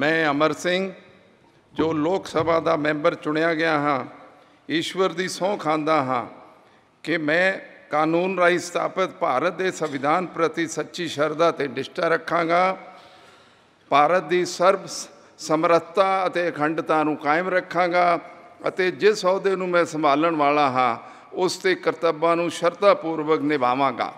ਮੈਂ ਅਮਰ ਸਿੰਘ ਜੋ ਲੋਕ ਸਭਾ ਦਾ ਮੈਂਬਰ ਚੁਣਿਆ ਗਿਆ ਹਾਂ ਈਸ਼ਵਰ ਦੀ ਸਹੁੰ ਖਾਂਦਾ ਹਾਂ ਕਿ ਮੈਂ ਕਾਨੂੰਨ ਰਾਹੀਂ ਸਥਾਪਿਤ ਭਾਰਤ ਦੇ ਸੰਵਿਧਾਨ ਪ੍ਰਤੀ ਸੱਚੀ ਸ਼ਰਧਾ ਤੇ ਨਿਸ਼ਠਾ ਰੱਖਾਂਗਾ ਭਾਰਤ ਦੀ ਸਰਬ ਸਮਰੱਥਾ ਅਤੇ ਅਖੰਡਤਾ ਨੂੰ ਕਾਇਮ ਰੱਖਾਂਗਾ ਅਤੇ ਜਿਸ ਅਹੁਦੇ ਨੂੰ ਮੈਂ ਸੰਭਾਲਣ ਵਾਲਾ ਹਾਂ ਉਸ ਤੇ ਕਰਤੱਵਾਂ ਨੂੰ ਪੂਰਵਕ ਨਿਭਾਵਾਂਗਾ